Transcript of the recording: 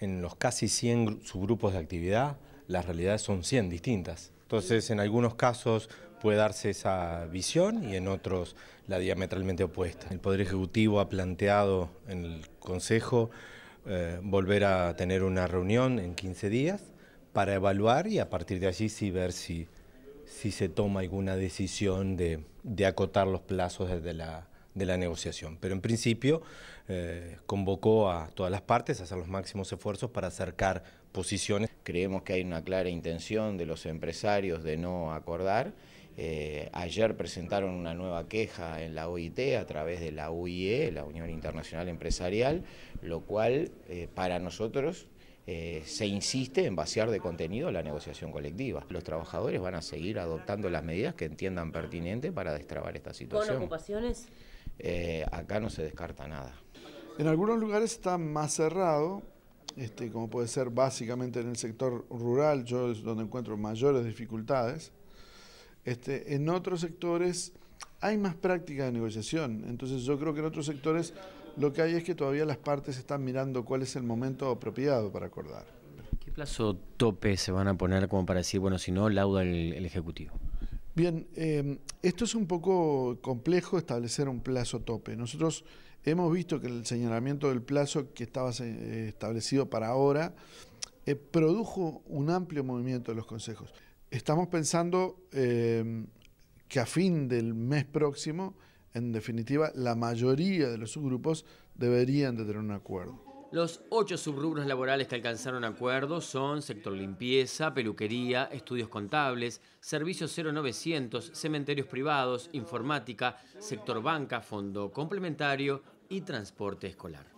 en los casi 100 subgrupos de actividad, las realidades son 100 distintas. Entonces, en algunos casos puede darse esa visión y en otros la diametralmente opuesta. El Poder Ejecutivo ha planteado en el Consejo eh, volver a tener una reunión en 15 días para evaluar y a partir de allí sí ver si, si se toma alguna decisión de acotar los plazos desde la de la negociación. Pero en principio eh, convocó a todas las partes a hacer los máximos esfuerzos para acercar posiciones. Creemos que hay una clara intención de los empresarios de no acordar. Eh, ayer presentaron una nueva queja en la OIT a través de la UIE, la Unión Internacional Empresarial, lo cual eh, para nosotros se insiste en vaciar de contenido la negociación colectiva. Los trabajadores van a seguir adoptando las medidas que entiendan pertinentes para destrabar esta situación. Eh, acá no se descarta nada. En algunos lugares está más cerrado, este, como puede ser básicamente en el sector rural, yo es donde encuentro mayores dificultades. Este, en otros sectores hay más práctica de negociación, entonces yo creo que en otros sectores lo que hay es que todavía las partes están mirando cuál es el momento apropiado para acordar. ¿Qué plazo tope se van a poner como para decir, bueno, si no, lauda el Ejecutivo? Bien, em, esto es un poco complejo establecer un plazo tope. Nosotros hemos visto que el señalamiento del plazo que estaba eh, establecido para ahora eh, produjo un amplio movimiento de los consejos. Estamos pensando em, que a fin del mes próximo, en definitiva, la mayoría de los subgrupos deberían de tener un acuerdo. Los ocho subrubros laborales que alcanzaron acuerdos son sector limpieza, peluquería, estudios contables, servicios 0900, cementerios privados, informática, sector banca, fondo complementario y transporte escolar.